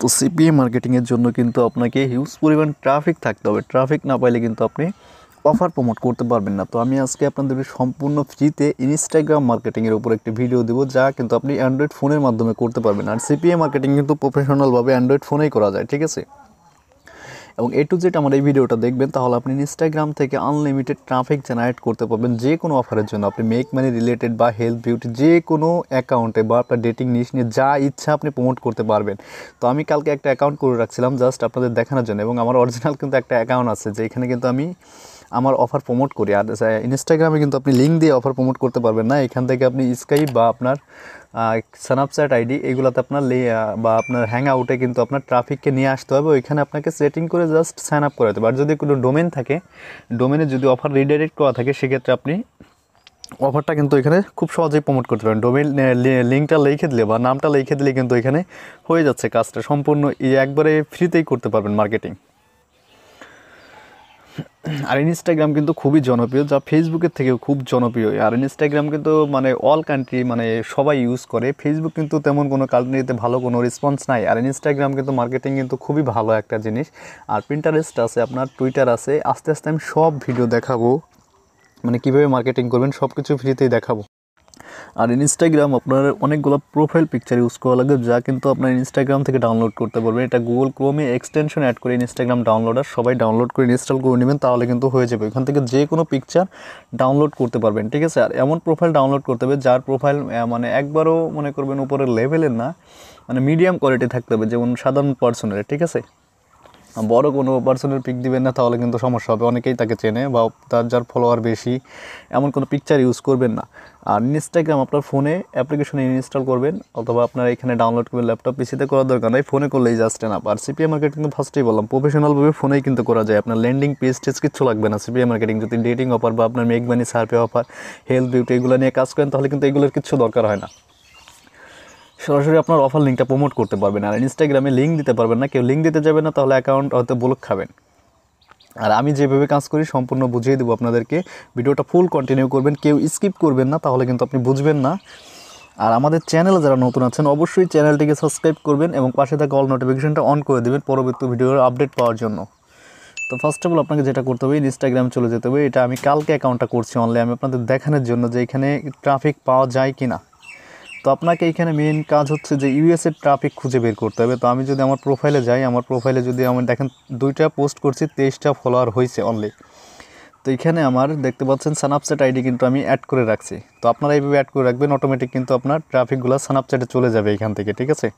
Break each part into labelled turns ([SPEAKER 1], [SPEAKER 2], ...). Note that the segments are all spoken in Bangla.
[SPEAKER 1] তো সিপিএ মার্কেটিংয়ের জন্য কিন্তু আপনাকে হিউজ পরিমাণ ট্রাফিক থাকতে হবে ট্রাফিক না পাইলে কিন্তু আপনি অফার প্রমোট করতে পারবেন না তো আমি আজকে আপনাদের সম্পূর্ণ ফ্রিতে ইনস্টাগ্রাম মার্কেটিংয়ের উপর একটি ভিডিও দেবো যা কিন্তু আপনি অ্যান্ড্রয়েড ফোনের মাধ্যমে করতে পারবেন আর সিপিএ মার্কেটিং কিন্তু প্রফেশনালভাবে অ্যান্ড্রয়েড ফোনেই করা যায় ঠিক আছে এবং এ টু জেড আমার এই ভিডিওটা দেখবেন তাহলে আপনি ইনস্টাগ্রাম থেকে আনলিমিটেড ট্রাফিক জেনারেট করতে পারবেন যে কোনো অফারের জন্য আপনি মেক মানি রিলেটেড বা হেলথ বিউটি যে কোনো অ্যাকাউন্টে বা আপনার ডেটিং নিশ নিয়ে যা ইচ্ছা আপনি প্রমোট করতে পারবেন তো আমি কালকে একটা অ্যাকাউন্ট করে রাখছিলাম জাস্ট আপনাদের দেখানোর জন্য এবং আমার অরিজিনাল কিন্তু একটা অ্যাকাউন্ট আছে যে এখানে কিন্তু আমি আমার অফার প্রমোট করি আর ইনস্টাগ্রামে কিন্তু আপনি লিঙ্ক দিয়ে অফার প্রমোট করতে পারবেন না এখান থেকে আপনি স্কাইপ বা আপনার স্ন্যাপচ্যাট আইডি এগুলোতে আপনার বা আপনার হ্যাং আউটে কিন্তু আপনার ট্রাফিককে নিয়ে আসতে হবে ওইখানে আপনাকে সেটিং করে জাস্ট সাইন আপ করাতে হবে আর যদি কোনো ডোমেন থাকে ডোমেনে যদি অফার রিডাইরেক্ট করা থাকে সেক্ষেত্রে আপনি অফারটা কিন্তু এখানে খুব সহজেই প্রমোট করতে পারেন ডোমেন লিঙ্কটা লিখে দিলে বা নামটা লিখে দিলে কিন্তু এখানে হয়ে যাচ্ছে কাজটা সম্পূর্ণ একবারে ফ্রিতেই করতে পারবেন মার্কেটিং আর ইনস্টাগ্রাম কিন্তু খুবই জনপ্রিয় যা ফেসবুকের থেকেও খুব জনপ্রিয় আর ইনস্টাগ্রাম কিন্তু মানে অল কান্ট্রি মানে সবাই ইউজ করে ফেসবুক কিন্তু তেমন কোনো কান্ট্রিতে ভালো কোনো রেসপন্স নাই আর ইনস্টাগ্রাম কিন্তু মার্কেটিং কিন্তু খুবই ভালো একটা জিনিস আর প্রিন্টারেস্ট আছে আপনার টুইটার আছে আস্তে আস্তে আমি সব ভিডিও দেখাবো মানে কীভাবে মার্কেটিং করবেন সব কিছু ফ্রিতেই দেখাবো আর ইনস্টাগ্রাম আপনার অনেকগুলো প্রোফাইল পিকচার ইউজ করা লাগবে যা কিন্তু আপনার ইনস্টাগ্রাম থেকে ডাউনলোড করতে পারবেন এটা গুগল ক্রোমে এক্সটেনশন অ্যাড করে ইনস্টাগ্রাম আর সবাই ডাউনলোড করে ইনস্টল করে নেবেন তাহলে কিন্তু হয়ে যাবে এখান থেকে যে কোনো পিকচার ডাউনলোড করতে পারবেন ঠিক আছে আর এমন প্রোফাইল ডাউনলোড করতে হবে যার প্রোফাইল মানে একবারও মনে করবেন উপরের লেভেলের না মানে মিডিয়াম কোয়ালিটি থাকতে হবে যেমন সাধারণ পার্সনের ঠিক আছে বড় কোনো পার্সনের পিক দিবেন না তাহলে কিন্তু সমস্যা হবে অনেকেই তাকে চেনে বা তার যার ফলোয়ার বেশি এমন কোনো পিকচার ইউজ করবেন না আর ইনস্টাগ্রাম আপনার ফোনে অ্যাপ্লিকেশনে ইনস্টল করবেন অথবা আপনার এখানে ডাউনলোড করবেন ল্যাপটপ পিসিতে করার দরকার নাই ফোনে করলেই জাস্ট না আর সিপিএ মার্কেট কিন্তু ফার্স্টেই বললাম প্রফেশনালভাবে ফোনেই কিন্তু করা যায় আপনার ল্যান্ডিং পেজ টেজ কিচ্ছু লাগবে না সিপিএ মার্কেটিং যদি ডেটিং অফার বা আপনার make money survey offer health beauty এগুলো নিয়ে কাজ করেন তাহলে কিন্তু এগুলোর কিছু দরকার হয় না সরাসরি আপনার অফার লিঙ্কটা প্রমোট করতে পারবেন আর ইনস্টাগ্রামে লিঙ্ক দিতে পারবেন না কেউ লিঙ্ক দিতে যাবে না তাহলে অ্যাকাউন্ট হয়তো ব্লক খাবেন আর আমি যেভাবে কাজ করি সম্পূর্ণ বুঝিয়ে দেবো আপনাদেরকে ভিডিওটা ফুল কন্টিনিউ করবেন কেউ স্কিপ করবেন না তাহলে কিন্তু আপনি বুঝবেন না আর আমাদের চ্যানেলে যারা নতুন আছেন অবশ্যই চ্যানেলটিকে সাবস্ক্রাইব করবেন এবং পাশে থাকা অল নোটিফিকেশানটা অন করে দেবেন পরবর্তী ভিডিওর আপডেট পাওয়ার জন্য তো ফার্স্ট অফ অল আপনাকে যেটা করতে হবে ইনস্টাগ্রাম চলে যেতে হবে এটা আমি কালকে অ্যাকাউন্টটা করছি অনলাইনে আমি আপনাদের দেখানোর জন্য যে এখানে ট্রাফিক পাওয়া যায় কি না তো আপনাকে এখানে মেন কাজ হচ্ছে যে ইউএসের ট্রাফিক খুঁজে বের করতে হবে তো আমি যদি আমার প্রোফাইলে যাই আমার প্রোফাইলে যদি আমি দেখেন দুইটা পোস্ট করছি তেইশটা ফলোয়ার হয়েছে অনলি তো এখানে আমার দেখতে পাচ্ছেন সানাপচ্যাট আইডি কিন্তু আমি অ্যাড করে রাখছি তো আপনারা এইভাবে অ্যাড করে রাখবেন অটোমেটিক কিন্তু আপনার ট্রাফিকগুলো সানাপচ্যাটে চলে যাবে এখান থেকে ঠিক আছে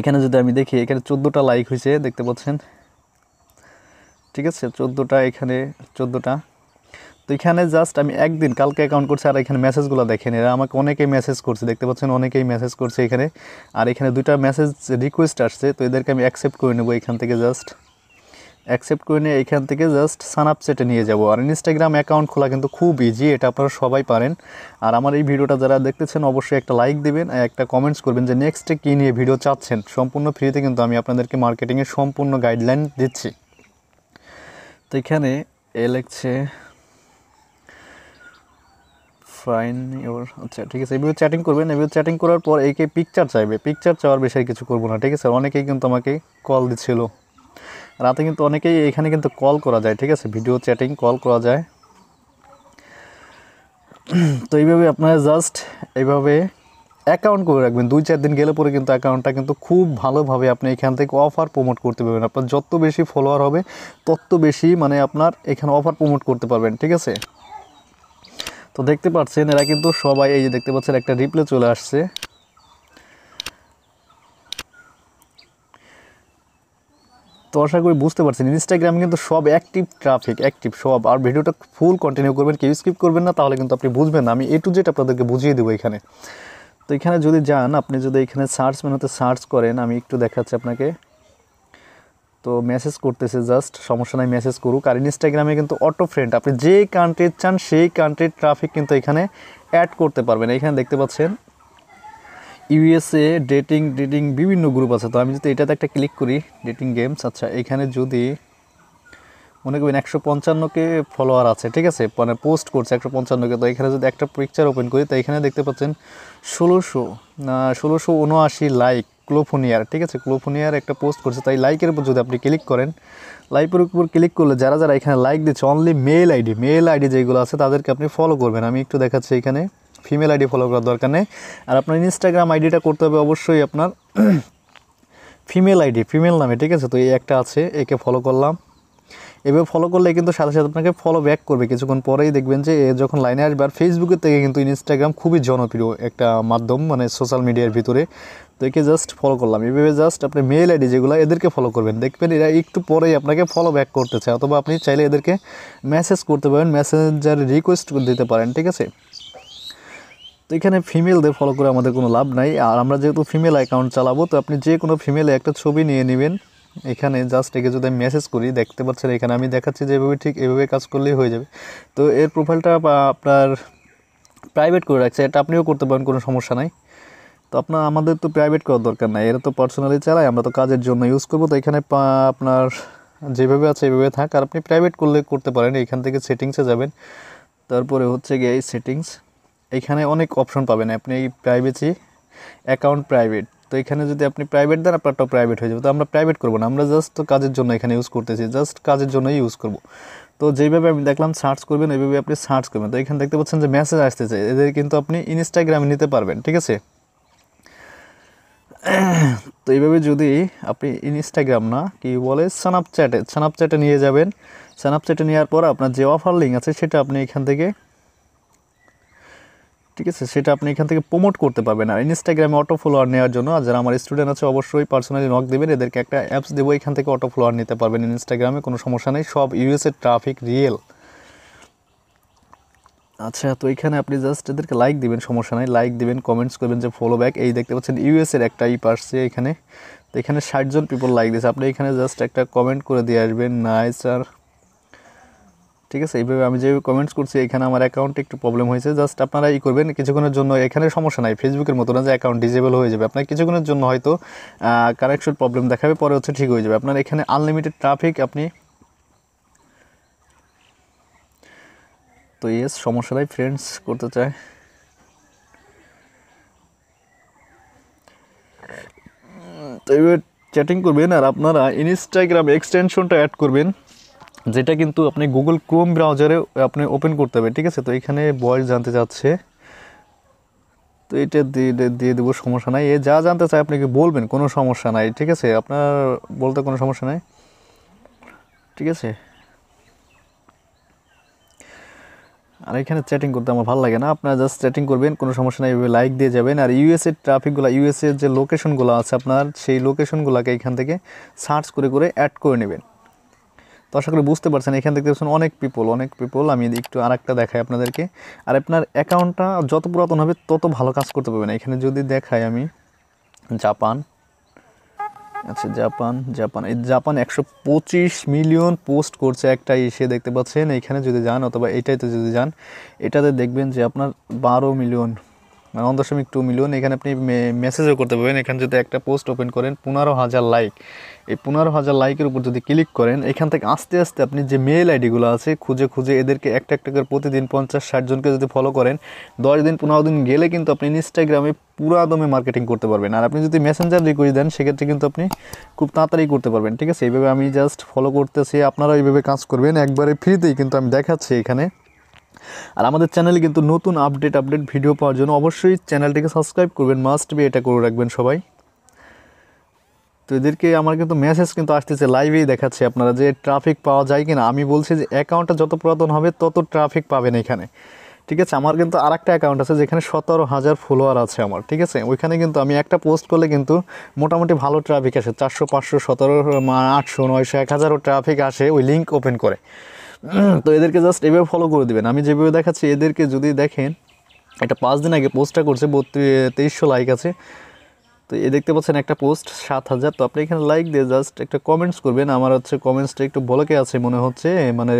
[SPEAKER 1] এখানে যদি আমি দেখি এখানে চোদ্দোটা লাইক হয়েছে দেখতে পাচ্ছেন ঠিক আছে চোদ্দোটা এখানে চোদ্দোটা তো এখানে জাস্ট আমি একদিন কালকে অ্যাকাউন্ট করছি আর এখানে মেসেজগুলো দেখেন এরা আমাকে অনেকেই মেসেজ করছে দেখতে পাচ্ছেন অনেকেই মেসেজ করছে এখানে আর এখানে দুইটা মেসেজ রিকোয়েস্ট আসছে তো এদেরকে আমি অ্যাকসেপ্ট করে নেবো এখান থেকে জাস্ট অ্যাকসেপ্ট করে নিয়ে এখান থেকে জাস্ট সেটে নিয়ে যাব আর ইনস্টাগ্রাম অ্যাকাউন্ট খোলা কিন্তু খুব ইজি এটা আপনারা সবাই পারেন আর আমার এই ভিডিওটা যারা দেখতেছেন অবশ্যই একটা লাইক দেবেন একটা কমেন্টস করবেন যে নেক্সটে কী নিয়ে ভিডিও চাচ্ছেন সম্পূর্ণ ফ্রিতে কিন্তু আমি আপনাদেরকে মার্কেটিংয়ের সম্পূর্ণ গাইডলাইন দিচ্ছি তো এখানে এ লেখছে ফাইন ইউর আচ্ছা ঠিক আছে এভাবে চ্যাটিং করবেন এভাবে চ্যাটিং করার পর একে পিকচার চাইবে পিকচার চাওয়ার বিষয়ে কিছু করবো না ঠিক আছে অনেকেই কিন্তু আমাকে কল দিচ্ছিল রাতে কিন্তু অনেকেই এখানে কিন্তু কল করা যায় ঠিক আছে ভিডিও চ্যাটিং কল করা যায় তো এইভাবে আপনারা জাস্ট এইভাবে অ্যাকাউন্ট করে রাখবেন দুই চার দিন গেলে পরে কিন্তু অ্যাকাউন্টটা কিন্তু খুব ভালোভাবে আপনি এখান থেকে অফার প্রমোট করতে পারবেন আপনার যত বেশি ফলোয়ার হবে তত বেশি মানে আপনার এখানে অফার প্রমোট করতে পারবেন ঠিক আছে তো দেখতে পাচ্ছেন এরা কিন্তু সবাই এই যে দেখতে পাচ্ছেন একটা রিপ্লে চলে আসছে তো আশা করি বুঝতে পারছেন ইনস্টাগ্রামে কিন্তু সব অ্যাক্টিভ ট্রাফিক অ্যাক্টিভ সব আর ভিডিওটা ফুল কন্টিনিউ করবেন কেউ স্কিপ করবেন না তাহলে কিন্তু আপনি বুঝবেন না আমি এ টু জেড আপনাদেরকে বুঝিয়ে দেবো এখানে তো এখানে যদি যান আপনি যদি এখানে সার্চ মেনুতে সার্চ করেন আমি একটু দেখাচ্ছি আপনাকে তো মেসেজ করতেছে জাস্ট সমস্যা নাই মেসেজ করুক আর ইনস্টাগ্রামে কিন্তু অটো ফ্রেন্ড আপনি যে কান্ট্রির চান সেই কান্ট্রির ট্রাফিক কিন্তু এখানে অ্যাড করতে পারবেন এখানে দেখতে পাচ্ছেন ইউএসএ ডেটিং ডেটিং বিভিন্ন গ্রুপ আছে তো আমি যদি এটাতে একটা ক্লিক করি ডেটিং গেমস আচ্ছা এখানে যদি মনে করবেন একশো পঞ্চান্নকে ফলোয়ার আছে ঠিক আছে মানে পোস্ট করছে একশো পঞ্চান্নকে তো এখানে যদি একটা পিকচার ওপেন করি তো এখানে দেখতে পাচ্ছেন ষোলোশো ষোলোশো উনআশি লাইক ক্লোফোনিয়ার ঠিক আছে ক্লোফোনিয়ার একটা পোস্ট করছে তাই লাইকের উপর যদি আপনি ক্লিক করেন লাইকের উপর ক্লিক করলে যারা যারা এখানে লাইক দিচ্ছে only male ID male ID যেগুলো আছে তাদেরকে আপনি ফলো করবেন আমি একটু দেখাচ্ছি এখানে ফিমেল আইডি ফলো করার দরকার নেই আর আপনার ইনস্টাগ্রাম আইডিটা করতে হবে অবশ্যই আপনার ফিমেল আইডি ফিমেল নামে ঠিক আছে তো এই একটা আছে একে ফলো করলাম এভাবে ফলো করলে কিন্তু সাথে সাথে আপনাকে ফলো ব্যাক করবে কিছুক্ষণ পরেই দেখবেন যে যখন লাইনে আসবে আর ফেসবুকের থেকে কিন্তু ইনস্টাগ্রাম খুবই জনপ্রিয় একটা মাধ্যম মানে সোশ্যাল মিডিয়ার ভিতরে তো একে জাস্ট ফলো করলাম এভাবে জাস্ট আপনি মেল আইডি যেগুলো এদেরকে ফলো করবেন দেখবেন এরা একটু পরেই আপনাকে ফলো ব্যাক করতেছে অথবা আপনি চাইলে এদেরকে মেসেজ করতে পারেন মেসেঞ্জার রিকোয়েস্ট দিতে পারেন ঠিক আছে তো এখানে ফিমেলদের ফলো করে আমাদের কোনো লাভ নাই আর আমরা যেহেতু ফিমেল অ্যাকাউন্ট চালাবো তো আপনি যে কোনো ফিমেলে একটা ছবি নিয়ে নেবেন এখানে জাস্ট একে যদি আমি মেসেজ করি দেখতে পাচ্ছেন এখানে আমি দেখাচ্ছি যে এভাবে ঠিক এভাবে কাজ করলেই হয়ে যাবে তো এর প্রোফাইলটা আপনার প্রাইভেট করে রাখছে এটা আপনিও করতে পারেন কোনো সমস্যা নাই তো আপনার আমাদের তো প্রাইভেট করার দরকার নাই এরা তো পার্সোনালি চালাই আমরা তো কাজের জন্য ইউজ করবো তো এখানে আপনার যেভাবে আছে এভাবে থাক আর আপনি প্রাইভেট করলে করতে পারেন এখান থেকে সেটিংসে যাবেন তারপরে হচ্ছে গিয়ে এই সেটিংস এখানে অনেক অপশন পাবেন আপনি এই প্রাইভেসি অ্যাকাউন্ট প্রাইভেট তো এখানে যদি আপনি প্রাইভেট দেন আপনারটাও প্রাইভেট হয়ে যাবে তো আমরা প্রাইভেট করবো না আমরা জাস্ট কাজের জন্য এখানে ইউজ করতেছি জাস্ট কাজের জন্যই ইউজ করব তো যেইভাবে আমি দেখলাম সার্চ করবেন এইভাবে আপনি সার্চ করবেন তো এখানে দেখতে পাচ্ছেন যে মেসেজ আসতেছে এদের কিন্তু আপনি ইনস্টাগ্রামে নিতে পারবেন ঠিক আছে তো এইভাবে যদি আপনি ইনস্টাগ্রাম না কি বলে স্যানাপচ্যাটে স্যানাপচ্যাটে নিয়ে যাবেন স্যানাপচ্যাটে নেওয়ার পর আপনার যে অফার লিঙ্ক আছে সেটা আপনি এখান থেকে ঠিক আছে সেটা আপনি এখান থেকে প্রমোট করতে পারবেন আর ইনস্টাগ্রামে অটো ফলোয়ার নেওয়ার জন্য আর যারা আমার স্টুডেন্ট আছে অবশ্যই পার্সোনালি নক দেবেন এদেরকে একটা অ্যাপস দেবো এখান থেকে অটো ফলোয়ার নিতে পারবেন ইনস্টাগ্রামে কোনো সমস্যা নেই সব ইউএসের ট্রাফিক রিয়েল আচ্ছা তো এখানে আপনি জাস্ট এদেরকে লাইক দিবেন সমস্যা নাই লাইক দিবেন কমেন্টস করবেন যে ফলো ব্যাক এই দেখতে পাচ্ছেন ইউএসের একটা ই পার্সে এখানে তো এখানে ষাটজন পিপল লাইক দিয়েছে আপনি এখানে জাস্ট একটা কমেন্ট করে দিয়ে আসবেন নাইস আর ঠিক আছে এইভাবে আমি যে কমেন্টস করছি এখানে আমার অ্যাকাউন্টে একটু প্রবলেম হয়েছে জাস্ট আপনারা ই করবেন কিছুক্ষণের জন্য এখানে সমস্যা নাই ফেসবুকের মতো না যে অ্যাকাউন্ট ডিজেবল হয়ে যাবে আপনার কিছুক্ষণের জন্য হয়তো কানেকশন প্রবলেম দেখাবে পরে হচ্ছে ঠিক হয়ে যাবে আপনার এখানে আনলিমিটেড ট্রাফিক আপনি তো ইয়েস সমস্যা নাই ফ্রেন্ডস করতে চায় তো এইভাবে চ্যাটিং করবেন আর আপনারা ইনস্টাগ্রাম এক্সটেনশনটা অ্যাড করবেন যেটা কিন্তু আপনি গুগল ক্রোম ব্রাউজারে আপনি ওপেন করতে হবে ঠিক আছে তো এখানে বয়স জানতে চাচ্ছে তো এটা দিয়ে দিয়ে দেবো সমস্যা নাই এ যা জানতে চাই কি বলবেন কোনো সমস্যা নাই ঠিক আছে আপনার বলতে কোনো সমস্যা নাই ঠিক আছে আর এখানে চ্যাটিং করতে আমার ভালো লাগে না আপনারা জাস্ট চ্যাটিং করবেন কোনো সমস্যা নাই লাইক দিয়ে যাবেন আর ইউএসএ ট্রাফিকগুলো ইউএসএ যে লোকেশনগুলো আছে আপনার সেই লোকেশনগুলোকে এখান থেকে সার্চ করে করে অ্যাড করে নেবেন তো আশা করি বুঝতে পারছেন এখানে দেখতে দেখছেন অনেক পিপল অনেক পিপল আমি একটু আর একটা দেখাই আপনাদেরকে আর আপনার অ্যাকাউন্টটা যত পুরাতন হবে তত ভালো কাজ করতে পারবেন এখানে যদি দেখাই আমি জাপান আচ্ছা জাপান জাপান এই জাপান একশো মিলিয়ন পোস্ট করছে একটা এসে দেখতে পাচ্ছেন এখানে যদি যান অথবা এটাইতে যদি যান এটাতে দেখবেন যে আপনার বারো মিলিয়ন ওয়ান দশমিক টু মিলিয়ন এখানে আপনি মেসেজও করতে পারবেন এখানে যদি একটা পোস্ট ওপেন করেন পনেরো হাজার লাইক এই পনেরো হাজার লাইকের উপর যদি ক্লিক করেন এখান থেকে আস্তে আস্তে আপনি যে মেল আইডিগুলো আছে খুঁজে খুঁজে এদেরকে একটা একটা করে প্রতিদিন পঞ্চাশ ষাটজনকে যদি ফলো করেন দশ দিন পনেরো দিন গেলে কিন্তু আপনি ইনস্টাগ্রামে পুরো দমে মার্কেটিং করতে পারবেন আর আপনি যদি মেসেঞ্জার রিকোয়েস্ট দেন সেক্ষেত্রে কিন্তু আপনি খুব তাড়াতাড়ি করতে পারবেন ঠিক আছে এইভাবে আমি জাস্ট ফলো করতেছি আপনারা এইভাবে কাজ করবেন একবারে ফ্রিতেই কিন্তু আমি দেখাচ্ছি এখানে আর আমাদের চ্যানেলে কিন্তু নতুন আপডেট আপডেট ভিডিও পাওয়ার জন্য অবশ্যই চ্যানেলটিকে সাবস্ক্রাইব করবেন মাস্ট বি এটা করে রাখবেন সবাই তো এদেরকে আমার কিন্তু মেসেজ কিন্তু আসতেছে লাইভেই দেখাচ্ছে আপনারা যে ট্রাফিক পাওয়া যায় কিনা আমি বলছি যে অ্যাকাউন্টটা যত পুরাতন হবে তত ট্রাফিক পাবেন এখানে ঠিক আছে আমার কিন্তু আর একটা অ্যাকাউন্ট আছে যেখানে সতেরো হাজার ফলোয়ার আছে আমার ঠিক আছে ওইখানে কিন্তু আমি একটা পোস্ট করলে কিন্তু মোটামুটি ভালো ট্রাফিক আসে চারশো পাঁচশো সতেরো আটশো নয়শো এক হাজারও ট্রাফিক আসে ওই লিঙ্ক ওপেন করে তো এদেরকে জাস্ট এভাবে ফলো করে দেবেন আমি যেভাবে দেখাচ্ছি এদেরকে যদি দেখেন একটা পাঁচ দিন আগে পোস্টটা করছে বত্রিশ তেইশশো লাইক আছে তো এ দেখতে পাচ্ছেন একটা পোস্ট সাত হাজার তো আপনি এখানে লাইক দিয়ে জাস্ট একটা কমেন্টস করবেন আমার হচ্ছে কমেন্টসটা একটু বলকে আছে মনে হচ্ছে মানে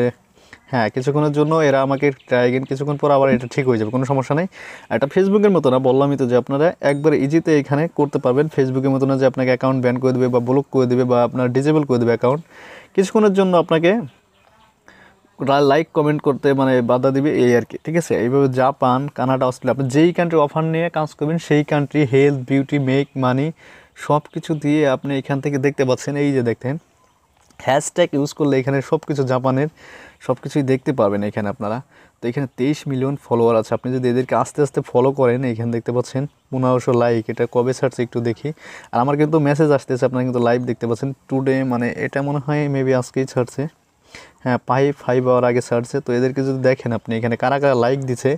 [SPEAKER 1] হ্যাঁ কিছুক্ষণের জন্য এরা আমাকে ট্রাই এগেন কিছুক্ষণ পর আবার এটা ঠিক হয়ে যাবে কোনো সমস্যা নেই এটা ফেসবুকের মতো না বললামই তো যে আপনারা একবার ইজিতে এখানে করতে পারবেন ফেসবুকের মতো না যে আপনাকে অ্যাকাউন্ট ব্যান করে দেবে বা ব্লক করে দেবে বা আপনার ডিজেবল করে দেবে অ্যাকাউন্ট কিছুক্ষণের জন্য আপনাকে লাইক কমেন্ট করতে মানে বাধা দিবে এই আর কি ঠিক আছে এইভাবে জাপান কানাডা অস্ট্রেলিয়া আপনি যেই কান্ট্রি অফার নিয়ে কাজ করবেন সেই country health beauty make money সব কিছু দিয়ে আপনি এখান থেকে দেখতে পাচ্ছেন এই যে দেখতেন হ্যাশট্যাগ ইউজ করলে এখানে সব কিছু জাপানের সব কিছুই দেখতে পাবেন এখানে আপনারা তো এখানে তেইশ মিলিয়ন ফলোয়ার আছে আপনি যদি এদেরকে আস্তে আস্তে ফলো করেন এখানে দেখতে পাচ্ছেন পনেরোশো লাইক এটা কবে ছাড়ছে একটু দেখি আর আমার কিন্তু মেসেজ আসতেছে আপনারা কিন্তু লাইভ দেখতে পাচ্ছেন টুডে মানে এটা মনে হয় মেবি আজকেই ছাড়ছে হ্যাঁ পাইপ ফাইভ আওয়ার আগে সার্চে তো এদেরকে যদি দেখেন আপনি এখানে কারা কারা লাইক দিছে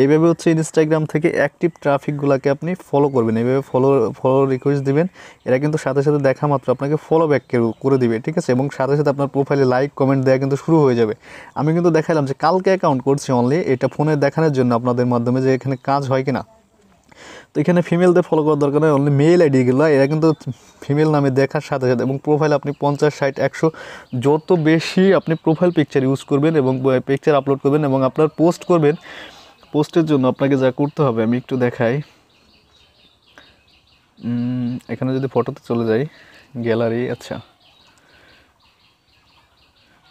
[SPEAKER 1] এইভাবে হচ্ছে ইনস্টাগ্রাম থেকে অ্যাক্টিভ ট্রাফিকগুলোকে আপনি ফলো করবেন এইভাবে ফলো ফলো রিকোয়েস্ট দিবেন এরা কিন্তু সাথে সাথে দেখা মাত্র আপনাকে ফলো ব্যাক করে দিবে ঠিক আছে এবং সাথে সাথে আপনার প্রোফাইলে লাইক কমেন্ট দেওয়া কিন্তু শুরু হয়ে যাবে আমি কিন্তু দেখালাম যে কালকে অ্যাকাউন্ট করছি অনলি এটা ফোনে দেখানোর জন্য আপনাদের মাধ্যমে যে এখানে কাজ হয় কিনা তো এখানে ফিমেলদের ফলো করার দরকার নেই অনলি মেল আইডিগুলো এরা কিন্তু ফিমেল নামে দেখার সাথে সাথে এবং প্রোফাইল আপনি পঞ্চাশ ষাট একশো যত বেশি আপনি প্রোফাইল পিকচার ইউজ করবেন এবং পিকচার আপলোড করবেন এবং আপনার পোস্ট করবেন পোস্টের জন্য আপনাকে যা করতে হবে আমি একটু দেখাই এখানে যদি ফটোতে চলে যাই গ্যালারি আচ্ছা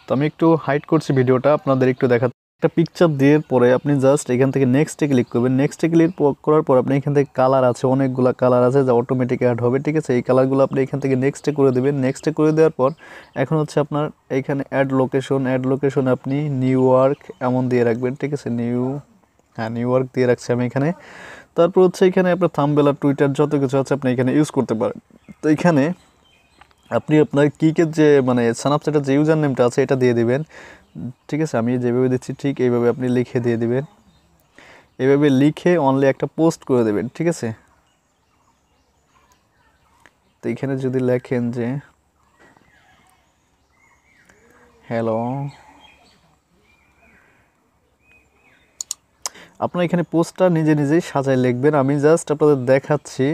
[SPEAKER 1] তো আমি একটু হাইট করছি ভিডিওটা আপনাদের একটু দেখা একটা পিকচার দিয়ে পরে আপনি জাস্ট এখান থেকে নেক্সটে ক্লিক করবেন নেক্সটে ক্লিক করার পর আপনি এখান থেকে কালার আছে অনেকগুলো কালার আছে যা অটোমেটিক অ্যাড হবে ঠিক আছে এই কালারগুলো আপনি এখান থেকে নেক্সটে করে দেবেন নেক্সটে করে দেওয়ার পর এখন হচ্ছে আপনার এখানে অ্যাড লোকেশন অ্যাড লোকেশন আপনি নিউ ইয়র্ক এমন দিয়ে রাখবেন ঠিক আছে নিউ হ্যাঁ নিউ দিয়ে রাখছি আমি এখানে তারপর হচ্ছে এখানে আপনার থামবেলা টুইটার যত কিছু আছে আপনি এখানে ইউজ করতে পারেন তো এখানে আপনি আপনার কিকের যে মানে স্ন্যাপচ্যাটের যে ইউজার নেমটা আছে এটা দিয়ে দিবেন ঠিক আছে আমি যেভাবে দিচ্ছি ঠিক এইভাবে আপনি লিখে দিয়ে দিবেন এভাবে লিখে অনলি একটা পোস্ট করে দেবেন ঠিক আছে তো এখানে যদি লেখেন যে হ্যালো আপনার এখানে পোস্টটা নিজে নিজেই সাজায় লিখবেন আমি জাস্ট আপনাদের দেখাচ্ছি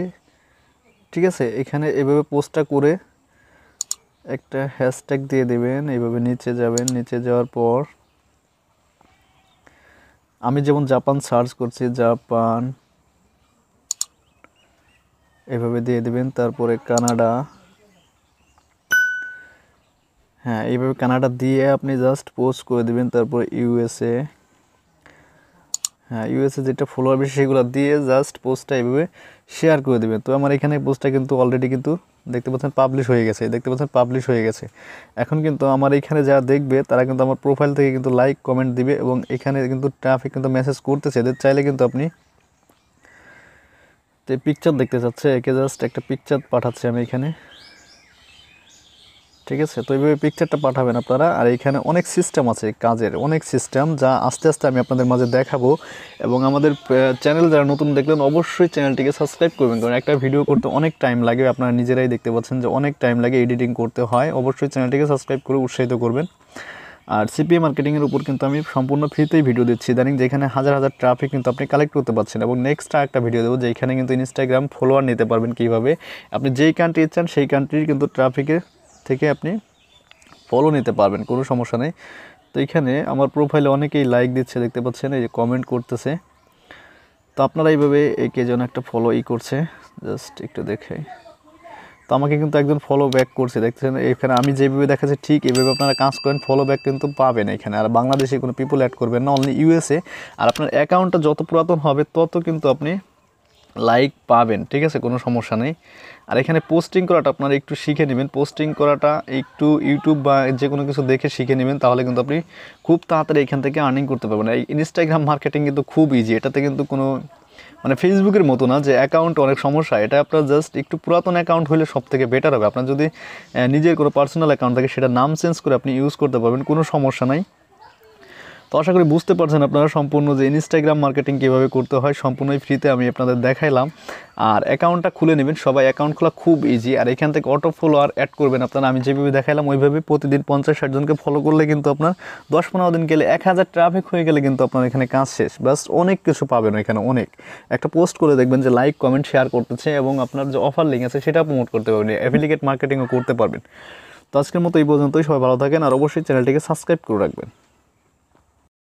[SPEAKER 1] ঠিক আছে এখানে এভাবে পোস্টটা করে একটা হ্যাশট্যাগ দিয়ে দিবেন এইভাবে নিচে যাবেন নিচে যাওয়ার পর আমি যেমন জাপান সার্চ করছি জাপান এভাবে দিয়ে দিবেন তারপরে কানাডা হ্যাঁ এইভাবে কানাডা দিয়ে আপনি জাস্ট পোস্ট করে দিবেন তারপর ইউএসএ হ্যাঁ ইউএসএ যেটা ফলোয়ার বেশি সেগুলো দিয়ে জাস্ট পোস্টটা এইভাবে শেয়ার করে দেবেন তো আমার এখানে পোস্টটা কিন্তু অলরেডি কিন্তু দেখতে পাচ্ছেন পাবলিশ হয়ে গেছে দেখতে পাচ্ছেন পাবলিশ হয়ে গেছে এখন কিন্তু আমার এখানে যারা দেখবে তারা কিন্তু আমার প্রোফাইল থেকে কিন্তু লাইক কমেন্ট দিবে এবং এখানে কিন্তু ট্রাফিক কিন্তু মেসেজ করতেছে এদের চাইলে কিন্তু আপনি যে পিকচার দেখতে চাচ্ছে একে জাস্ট একটা পিকচার পাঠাচ্ছি আমি এখানে ঠিক আছে তো এইভাবে পিকচারটা পাঠাবেন আপনারা আর এখানে অনেক সিস্টেম আছে কাজের অনেক সিস্টেম যা আস্তে আস্তে আমি আপনাদের মাঝে দেখাবো এবং আমাদের চ্যানেল যারা নতুন দেখলেন অবশ্যই চ্যানেলটিকে সাবস্ক্রাইব করবেন কারণ একটা ভিডিও করতে অনেক টাইম লাগে আপনারা নিজেরাই দেখতে পাচ্ছেন যে অনেক টাইম লাগে এডিটিং করতে হয় অবশ্যই চ্যানেলটিকে সাবস্ক্রাইব করে উৎসাহিত করবেন আর সিপিএ মার্কেটিংয়ের উপর কিন্তু আমি সম্পূর্ণ ফ্রিতেই ভিডিও দিচ্ছি দানিং যেখানে হাজার হাজার ট্রাফিক কিন্তু আপনি কালেক্ট করতে পারছেন এবং নেক্সট একটা ভিডিও দেবো যেখানে কিন্তু ইনস্টাগ্রাম ফলোয়ার নিতে পারবেন কীভাবে আপনি যেই কান্ট্রি চান সেই কান্ট্রির কিন্তু ট্রাফিকের থেকে আপনি ফলো নিতে পারবেন কোনো সমস্যা নেই তো এখানে আমার প্রোফাইলে অনেকেই লাইক দিচ্ছে দেখতে পাচ্ছেন এই যে কমেন্ট করতেছে তো আপনারা এইভাবে একে যেন একটা ফলো ই করছে জাস্ট একটু দেখে তো আমাকে কিন্তু একজন ফলো ব্যাক করছে দেখছেন এখানে আমি যেভাবে দেখাচ্ছি ঠিক এইভাবে আপনারা কাজ করেন ফলো ব্যাক কিন্তু পাবেন এখানে আর বাংলাদেশে কোনো পিপল অ্যাড করবেন না অনলি ইউএসএ আর আপনার অ্যাকাউন্টটা যত পুরাতন হবে তত কিন্তু আপনি লাইক পাবেন ঠিক আছে কোনো সমস্যা নেই আর এখানে পোস্টিং করাটা আপনারা একটু শিখে নেবেন পোস্টিং করাটা একটু ইউটিউব বা যে কোনো কিছু দেখে শিখে নেবেন তাহলে কিন্তু আপনি খুব তাড়াতাড়ি এখান থেকে আর্নিং করতে পারবেন এই ইনস্টাগ্রাম মার্কেটিং কিন্তু খুব ইজি এটাতে কিন্তু কোনো মানে ফেসবুকের মতো না যে অ্যাকাউন্ট অনেক সমস্যা এটা আপনার জাস্ট একটু পুরাতন অ্যাকাউন্ট হলে সব থেকে বেটার হবে আপনার যদি নিজের কোনো পার্সোনাল অ্যাকাউন্ট থাকে সেটা নাম চেঞ্জ করে আপনি ইউজ করতে পারবেন কোনো সমস্যা নাই তো আশা করি বুঝতে পারছেন আপনারা সম্পূর্ণ যে ইনস্টাগ্রাম মার্কেটিং কীভাবে করতে হয় সম্পূর্ণই ফ্রিতে আমি আপনাদের দেখাইলাম আর অ্যাকাউন্টটা খুলে নেবেন সবাই অ্যাকাউন্ট খোলা খুব ইজি আর এখান থেকে অটো ফলোয়ার অ্যাড করবেন আপনারা আমি যেভাবে দেখাইলাম ওইভাবে প্রতিদিন পঞ্চাশ ষাটজনকে ফলো করলে কিন্তু আপনার দশ পনেরো দিন গেলে এক হাজার ট্রাফিক হয়ে গেলে কিন্তু আপনার এখানে কাজ শেষ বাস অনেক কিছু পাবেন এখানে অনেক একটা পোস্ট করে দেখবেন যে লাইক কমেন্ট শেয়ার করতেছে এবং আপনার যে অফার লিঙ্ক আছে সেটা প্রমোট করতে পারবেন অ্যাফিলিকেট মার্কেটিংও করতে পারবেন তো আজকের মতো এই পর্যন্তই সবাই ভালো থাকেন আর অবশ্যই চ্যানেলটিকে সাবস্ক্রাইব করে রাখবেন